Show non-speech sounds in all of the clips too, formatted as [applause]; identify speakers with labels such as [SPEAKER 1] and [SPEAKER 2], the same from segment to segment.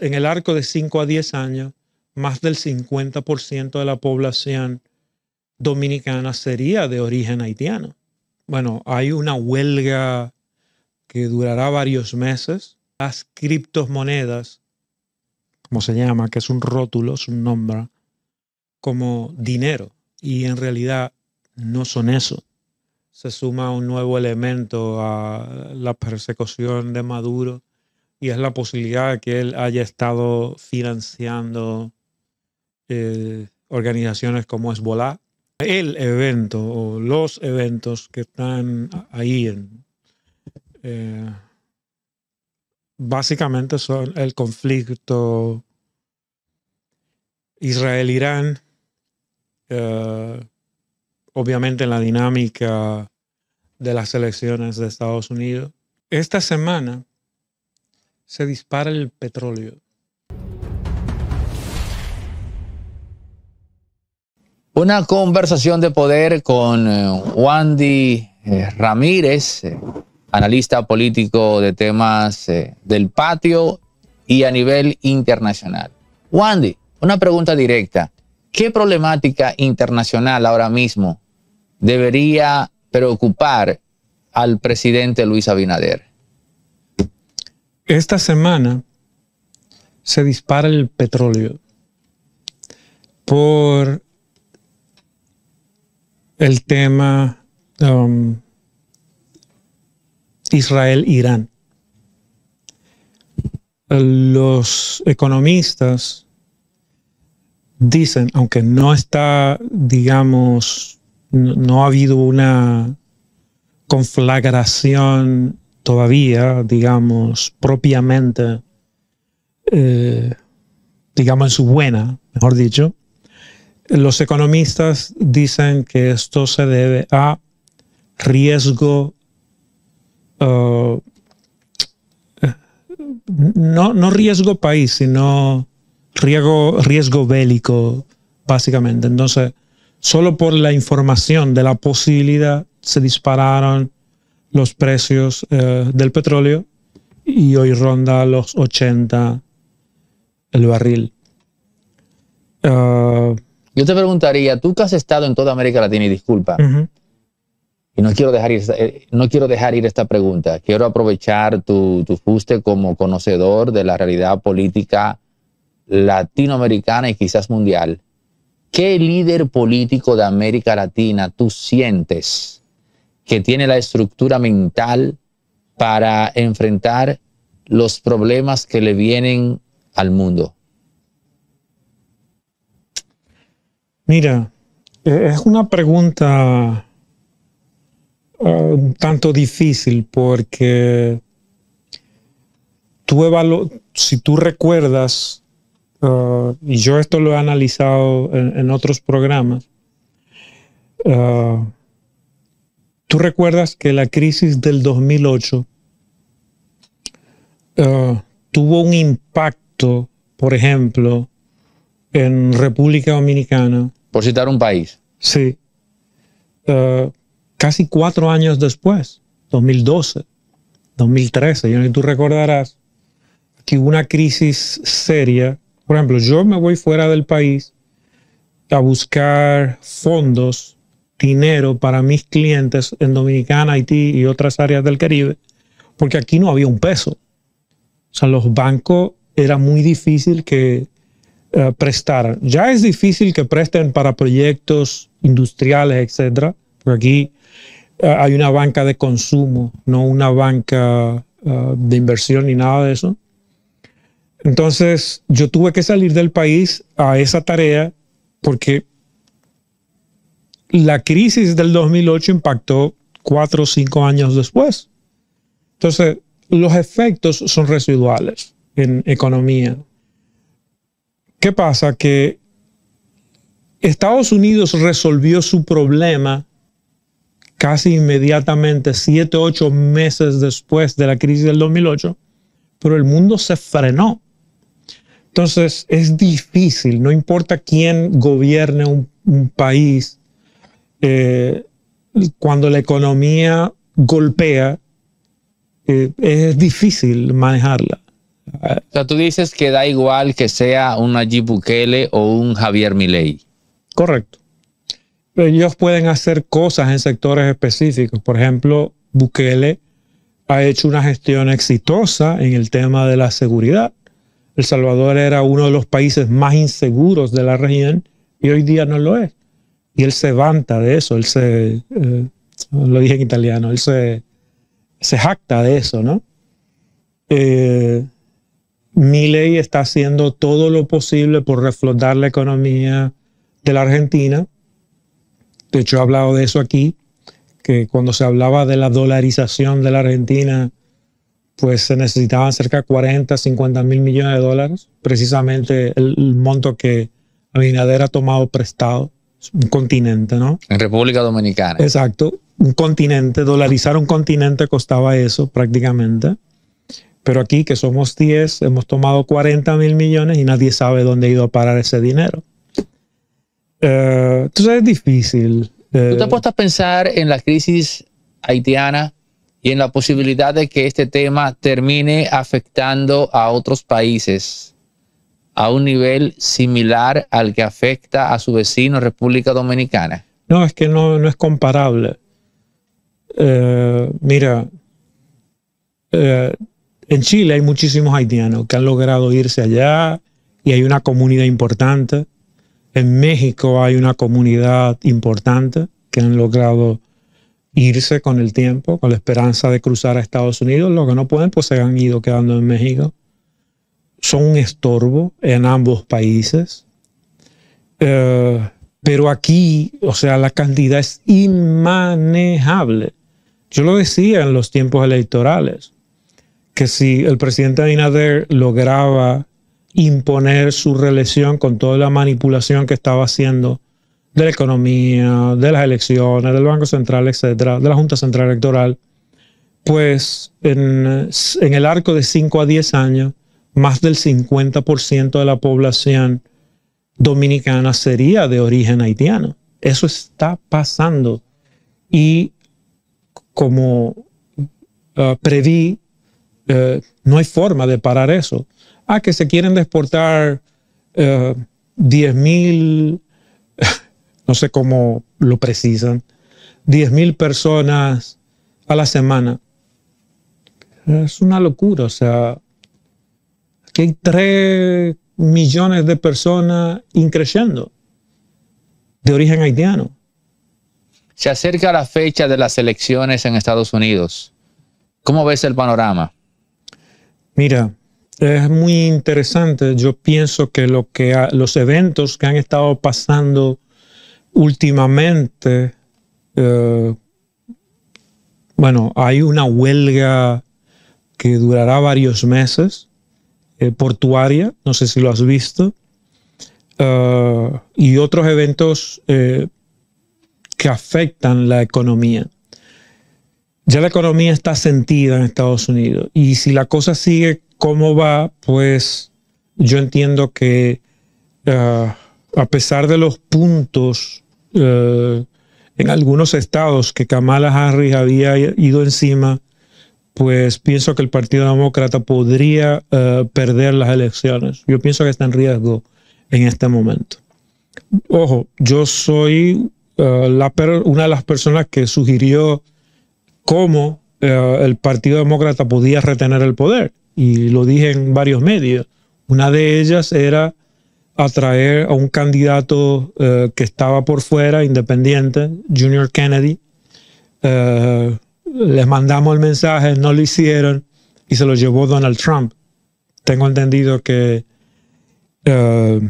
[SPEAKER 1] en el arco de 5 a 10 años, más del 50% de la población dominicana sería de origen haitiano. Bueno, hay una huelga que durará varios meses. Las criptomonedas, como se llama, que es un rótulo, es un nombre, como dinero. Y en realidad no son eso. Se suma un nuevo elemento a la persecución de Maduro y es la posibilidad de que él haya estado financiando eh, organizaciones como Hezbollah. El evento o los eventos que están ahí eh, básicamente son el conflicto Israel-Irán, eh, obviamente en la dinámica de las elecciones de Estados Unidos. Esta semana se dispara el petróleo.
[SPEAKER 2] Una conversación de poder con eh, Wandy eh, Ramírez, eh, analista político de temas del patio y a nivel internacional. Wandy, una pregunta directa. ¿Qué problemática internacional ahora mismo debería preocupar al presidente Luis Abinader?
[SPEAKER 1] Esta semana se dispara el petróleo por el tema um, Israel-Irán. Los economistas dicen, aunque no está, digamos, no ha habido una conflagración todavía, digamos, propiamente, eh, su buena, mejor dicho, los economistas dicen que esto se debe a riesgo, eh, no, no riesgo país, sino riesgo, riesgo bélico, básicamente. Entonces, solo por la información de la posibilidad se dispararon los precios eh, del petróleo y hoy ronda los 80 el barril. Ah, Yo te preguntaría, tú que
[SPEAKER 2] has estado en toda América Latina, y disculpa, y no quiero, dejar ir, eh, no quiero dejar ir esta pregunta, quiero aprovechar tu, tu como conocedor de la realidad política latinoamericana y quizás mundial. ¿Qué líder político de América Latina tú sientes que tiene la estructura mental para enfrentar los problemas que le vienen
[SPEAKER 1] al mundo? Mira, eh, es una pregunta eh, un tanto difícil porque si tú recuerdas, eh, y yo esto lo he analizado en, otros programas, Tú recuerdas que la crisis del 2008 eh, tuvo un impacto, por ejemplo, en República Dominicana. Por citar un país. Sí. Eh, casi cuatro años después, 2012, 2013, y tú recordarás que hubo una crisis seria. Por ejemplo, yo me voy fuera del país a buscar fondos dinero para mis clientes en Dominicana, Haití y otras áreas del Caribe, porque aquí no había un peso. O sea, los bancos era muy difícil que eh, prestaran. Ya es difícil que presten para proyectos industriales, etcétera, porque aquí eh, hay una banca de consumo, no una banca eh, de inversión ni nada de eso. Entonces, yo tuve que salir del país a esa tarea porque la crisis del 2008 impactó cuatro o cinco años después. Entonces, los efectos son residuales en economía. ¿Qué pasa? Que Estados Unidos resolvió su problema casi inmediatamente, siete, ocho meses después de la crisis del 2008, pero el mundo se frenó. Entonces es difícil, no importa quién gobierne un país, eh, cuando la economía golpea, eh, es difícil manejarla.
[SPEAKER 2] O sea, tú dices que da igual que sea un Nayib Bukele o un Javier Milei.
[SPEAKER 1] Correcto. Ellos pueden hacer cosas en sectores específicos. Por ejemplo, Bukele ha hecho una gestión exitosa en el tema de la seguridad. El Salvador era uno de los países más inseguros de la región y hoy día no lo es y él se vanta de eso, él se, eh, lo dije en italiano, él se, se jacta de eso, ¿no? Eh, Mi ley está haciendo todo lo posible por reflotar la economía de la Argentina. De hecho, he hablado de eso aquí, que cuando se hablaba de la dolarización de la Argentina, pues se necesitaban cerca de 40, 50 mil millones de dólares, precisamente el, el monto que Abinader ha tomado prestado un continente, ¿no?
[SPEAKER 2] En República Dominicana.
[SPEAKER 1] Exacto, un continente, dolarizar un continente costaba eso prácticamente. Pero aquí que somos 10, hemos tomado 40 mil millones y nadie sabe dónde ha ido a parar ese dinero. Eh, entonces es difícil. ¿Tú te eh,
[SPEAKER 2] apuestas a pensar en la crisis haitiana y en la posibilidad de que este tema termine afectando a otros países? a un nivel similar al que afecta a su vecino República Dominicana?
[SPEAKER 1] No, es que no, es comparable. Eh, mira, eh, en Chile hay muchísimos haitianos que han logrado irse allá y hay una comunidad importante. En México hay una comunidad importante que han logrado irse con el tiempo, con la esperanza de cruzar a Estados Unidos. Lo que no pueden, pues se han ido quedando en México son un estorbo en ambos países. Eh, pero aquí, o sea, la cantidad es inmanejable. Yo lo decía en los tiempos electorales, que si el presidente Abinader lograba imponer su reelección con toda la manipulación que estaba haciendo de la economía, de las elecciones, del Banco Central, etcétera, de la Junta Central Electoral, pues en, en el arco de 5 a 10 años más del 50% de la población dominicana sería de origen haitiano. Eso está pasando. Y como ah, preví, eh, no hay forma de parar eso. Ah, que se quieren exportar 10.000, eh, mil, [laughs] no sé cómo lo precisan, 10.000 mil personas a la semana. Es una locura, o sea, que hay 3 millones de personas increciendo de origen haitiano.
[SPEAKER 2] Se acerca la fecha de las elecciones en Estados Unidos. ¿Cómo ves el panorama?
[SPEAKER 1] Mira, es muy interesante. Yo pienso que, lo que los eventos que han estado pasando últimamente, eh, bueno, hay una huelga que durará varios meses eh, portuaria, no sé si lo has visto, eh, y otros eventos eh, que afectan la economía. Ya la economía está sentida en Estados Unidos y si la cosa sigue como va, pues yo entiendo que a pesar de los puntos en algunos estados que Kamala Harris había ido encima, pues pienso que el Partido Demócrata podría eh, perder las elecciones. Yo pienso que está en riesgo en este momento. Ojo, yo soy eh, una de las personas que sugirió cómo eh, el Partido Demócrata podía retener el poder, y lo dije en varios medios. Una de ellas era atraer a un candidato que estaba por fuera, independiente, Junior Kennedy les mandamos el mensaje, no lo hicieron y se lo llevó Donald Trump. Tengo entendido que eh,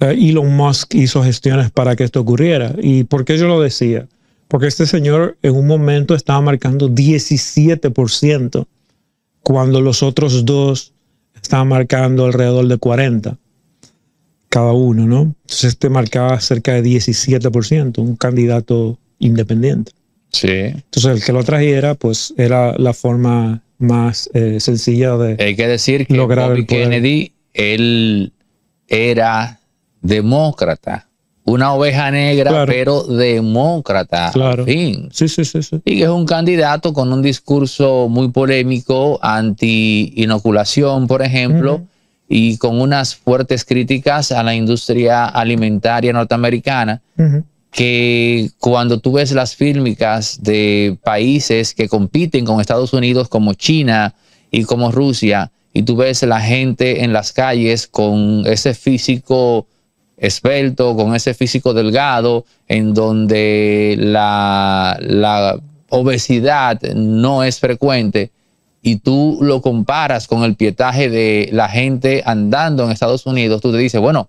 [SPEAKER 1] eh, Elon Musk hizo gestiones para que esto ocurriera. ¿Y por qué yo lo decía? Porque este señor en un momento estaba marcando 17%, cuando los otros dos estaban marcando alrededor de 40% cada uno, ¿no? Entonces este marcaba cerca de 17%, un candidato independiente.
[SPEAKER 2] Entonces
[SPEAKER 1] el que lo trajera, pues era la forma más eh, sencilla de... Hay que decir que
[SPEAKER 2] Kennedy, él era demócrata, una oveja negra, pero demócrata. Claro. Sí, sí, sí, Y que es un candidato con un discurso muy polémico, anti-inoculación, por ejemplo. Y con unas fuertes críticas a la industria alimentaria norteamericana, que cuando tú ves las fílmicas de países que compiten con Estados Unidos como China y como Rusia, y tú ves la gente en las calles con ese físico esbelto, con ese físico delgado, en donde la, la obesidad no es frecuente, y tú lo comparas con el pietaje de la gente andando en Estados Unidos, tú te dices, bueno,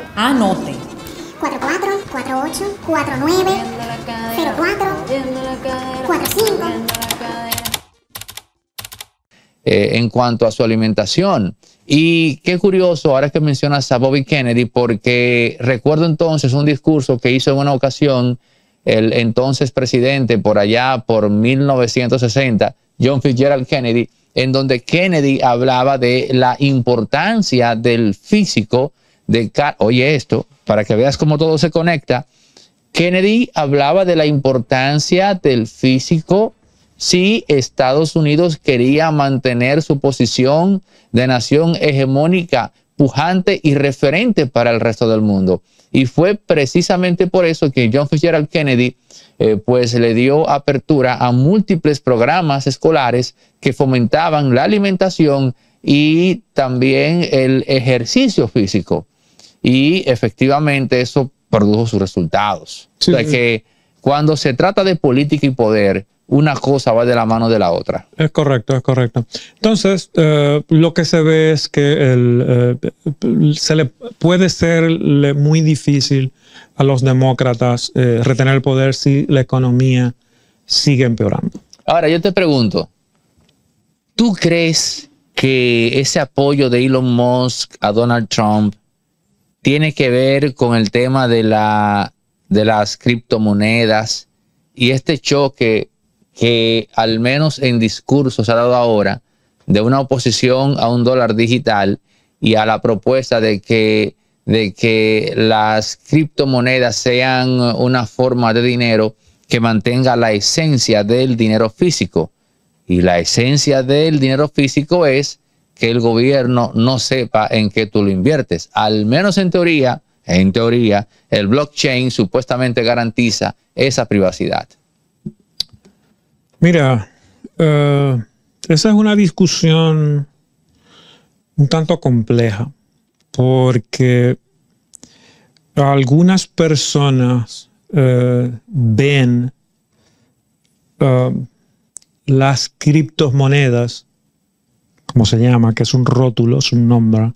[SPEAKER 2] Anote.
[SPEAKER 1] 44, 48, 49, 04, 45.
[SPEAKER 2] en cuanto a su alimentación. Y qué curioso, ahora que mencionas a Bobby Kennedy, porque recuerdo entonces un discurso que hizo en una ocasión el entonces presidente por allá por 1960, John Fitzgerald Kennedy, en donde Kennedy hablaba de la importancia del físico oye esto, para que veas cómo todo se conecta, Kennedy hablaba de la importancia del físico si Estados Unidos quería mantener su posición de nación hegemónica, pujante y referente para el resto del mundo. Y fue precisamente por eso que John Fitzgerald Kennedy eh, pues le dio apertura a múltiples programas escolares que fomentaban la alimentación y también el ejercicio físico y efectivamente eso produjo sus resultados. o sea que cuando se trata de política y poder, una cosa va de la mano de la otra.
[SPEAKER 1] Es correcto, es correcto. Entonces, eh, lo que se ve es que eh, se le puede ser muy difícil a los demócratas eh, retener el poder si la economía sigue empeorando.
[SPEAKER 2] Ahora, yo te pregunto, ¿tú crees que ese apoyo de Elon Musk a Donald Trump tiene que ver con el tema de, la, de las criptomonedas y este choque que al menos en discursos ha dado ahora de una oposición a un dólar digital y a la propuesta de que, de que las criptomonedas sean una forma de dinero que mantenga la esencia del dinero físico. Y la esencia del dinero físico es que el gobierno no sepa en qué tú lo inviertes. Al menos en teoría, en teoría, el blockchain supuestamente garantiza esa privacidad.
[SPEAKER 1] Mira, eh, esa es una discusión un tanto compleja, porque algunas personas eh, ven eh, las criptomonedas como se llama, que es un rótulo, es un nombre,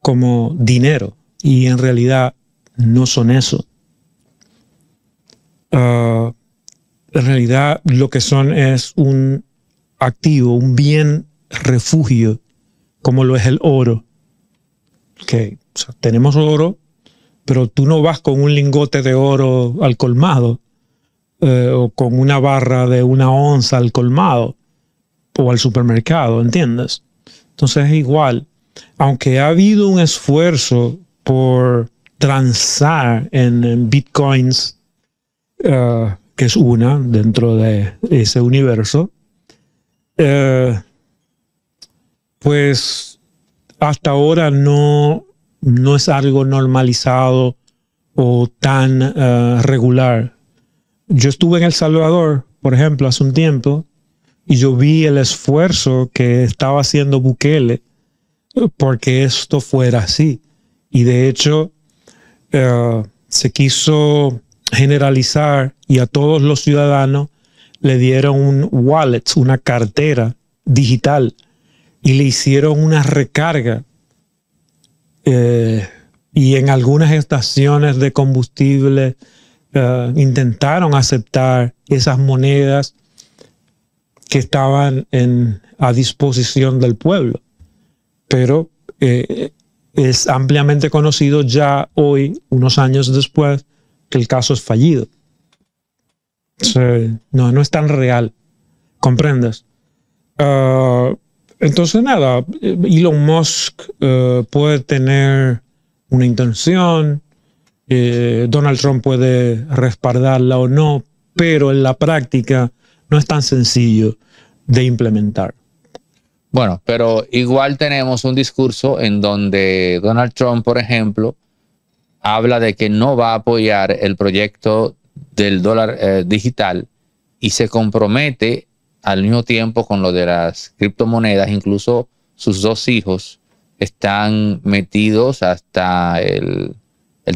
[SPEAKER 1] como dinero. Y en realidad no son eso. Ah, en realidad lo que son es un activo, un bien refugio, como lo es el oro. Que tenemos oro, pero tú no vas con un lingote de oro al colmado eh, o con una barra de una onza al colmado o al supermercado, ¿entiendes? Entonces es igual, aunque ha habido un esfuerzo por transar en, bitcoins, eh, que es una dentro de ese universo, eh, pues hasta ahora no, no es algo normalizado o tan eh, regular. Yo estuve en El Salvador, por ejemplo, hace un tiempo, y yo vi el esfuerzo que estaba haciendo Bukele eh, porque esto fuera así. Y de hecho, eh, se quiso generalizar y a todos los ciudadanos le dieron un wallet, una cartera digital, y le hicieron una recarga. Eh, y en algunas estaciones de combustible intentaron aceptar esas monedas que estaban a disposición del pueblo. Pero eh, es ampliamente conocido ya hoy, unos años después, que el caso es fallido. no, no es tan real, comprendes. Ah, entonces, nada, Elon Musk eh, puede tener una intención, eh, Donald Trump puede respaldarla o no, pero en la práctica no es tan sencillo de implementar.
[SPEAKER 2] Bueno, pero igual tenemos un discurso en donde Donald Trump, por ejemplo, habla de que no va a apoyar el proyecto del dólar eh, digital y se compromete al mismo tiempo con lo de las criptomonedas. Incluso sus dos hijos están metidos hasta el,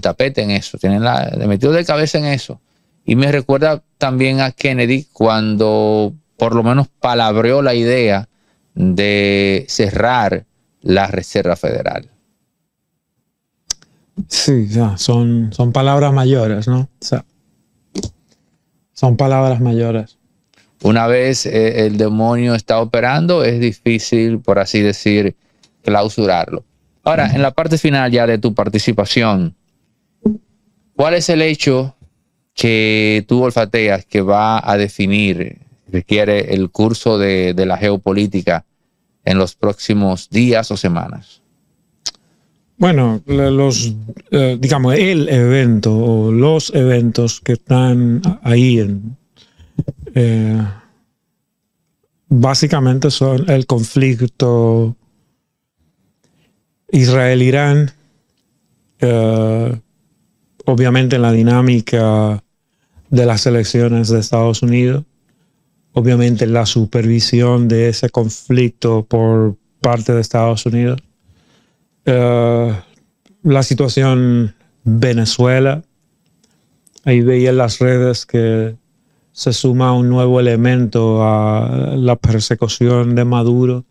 [SPEAKER 2] tapete en eso, tienen la, metidos de cabeza en eso. Y me recuerda también a Kennedy cuando por lo menos palabreó la idea de cerrar la Reserva Federal.
[SPEAKER 1] Sí, son, son palabras mayores, ¿no? son palabras mayores.
[SPEAKER 2] Una vez eh, el demonio está operando, es difícil, por así decir, clausurarlo. Ahora, en la parte final ya de tu participación, ¿cuál es el hecho que tú olfateas que va a definir, requiere el curso de, la geopolítica en los próximos días o semanas?
[SPEAKER 1] Bueno, los, eh, digamos, el evento o los eventos que están ahí eh, básicamente son el conflicto Israel-Irán, eh, obviamente en la dinámica de las elecciones de Estados Unidos, obviamente en la supervisión de ese conflicto por parte de Estados Unidos, eh, la situación Venezuela, ahí veía en las redes que se suma un nuevo elemento a la persecución de Maduro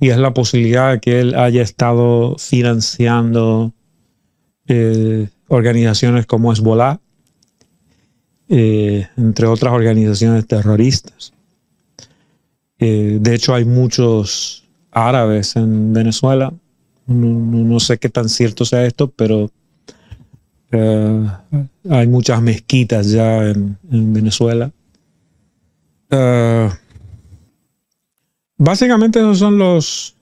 [SPEAKER 1] y es la posibilidad de que él haya estado financiando eh, organizaciones como Hezbollah, eh, entre otras organizaciones terroristas. Eh, de hecho, hay muchos árabes en Venezuela. No, sé qué tan cierto sea esto, pero eh, hay muchas mezquitas ya en, Venezuela. básicamente esos son los,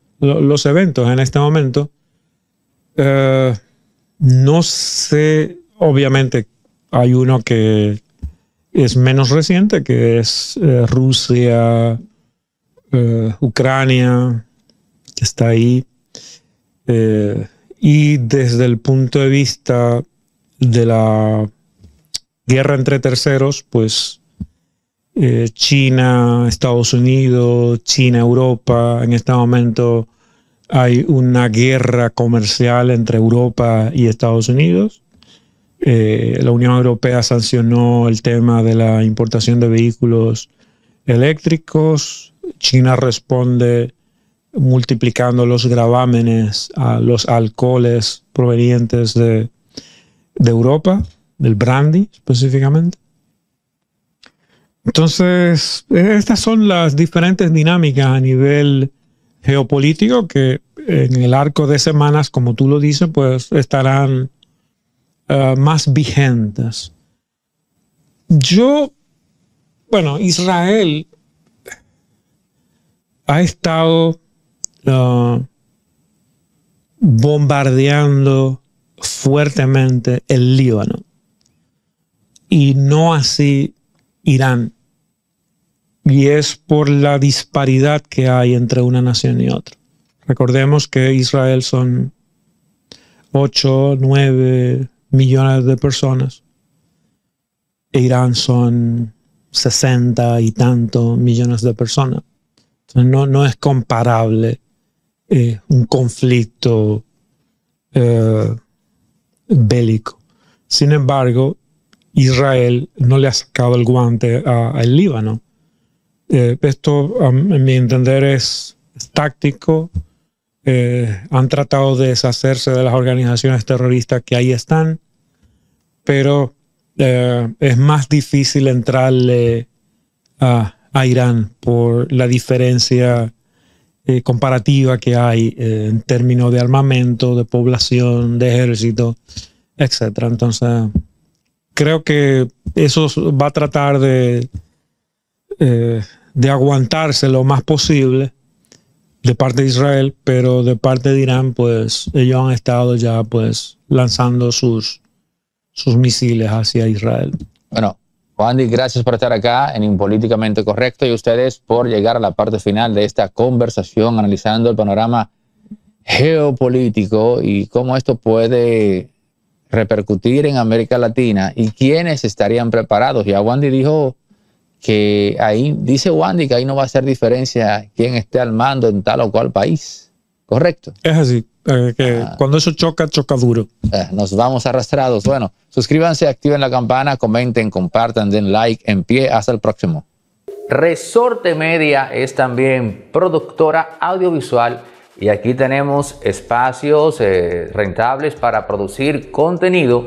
[SPEAKER 1] eventos en este momento. No sé, obviamente hay uno que es menos reciente, que es eh, Rusia, eh, Ucrania, que está ahí. Eh, y desde el punto de vista de la guerra entre terceros, pues China, Estados Unidos, China, Europa, en este momento hay una guerra comercial entre Europa y Estados Unidos. Eh, la Unión Europea sancionó el tema de la importación de vehículos eléctricos. China responde multiplicando los gravámenes a los alcoholes provenientes de, de Europa, del brandy específicamente. Entonces, eh, estas son las diferentes dinámicas a nivel geopolítico que en el arco de semanas, como tú lo dices, pues estarán eh, más vigentes. Yo, bueno, Israel ha estado eh, bombardeando fuertemente el Líbano y no así Irán y es por la disparidad que hay entre una nación y otra. Recordemos que Israel son 8, 9 millones de personas. E Irán son 60 y tanto millones de personas. no, no es comparable eh, un conflicto eh, bélico. Sin embargo, Israel no le ha sacado el guante al Líbano eh, esto, a mi entender, es, táctico. Eh, han tratado de deshacerse de las organizaciones terroristas que ahí están, pero eh, es más difícil entrarle a, Irán por la diferencia comparativa que hay en términos de armamento, de población, de ejército, etc. Entonces, creo que eso va a tratar de eh, de aguantarse lo más posible de parte de Israel, pero de parte de Irán, pues ellos han estado ya pues lanzando sus, sus misiles hacia Israel.
[SPEAKER 2] Bueno, Wandy, gracias por estar acá en Impolíticamente Correcto y ustedes por llegar a la parte final de esta conversación analizando el panorama geopolítico y cómo esto puede repercutir en América Latina y quiénes estarían preparados. Ya Wandy dijo que ahí dice Wandy que ahí no va a hacer diferencia quién esté al mando en tal o cual país. ¿Correcto?
[SPEAKER 1] Es así. Eh,
[SPEAKER 2] ah. Cuando eso choca, choca duro. Eh, nos vamos arrastrados. Bueno, suscríbanse, activen la campana, comenten, compartan, den like, en pie. Hasta el próximo. Resorte Media es también productora audiovisual y aquí tenemos espacios eh, rentables para producir contenido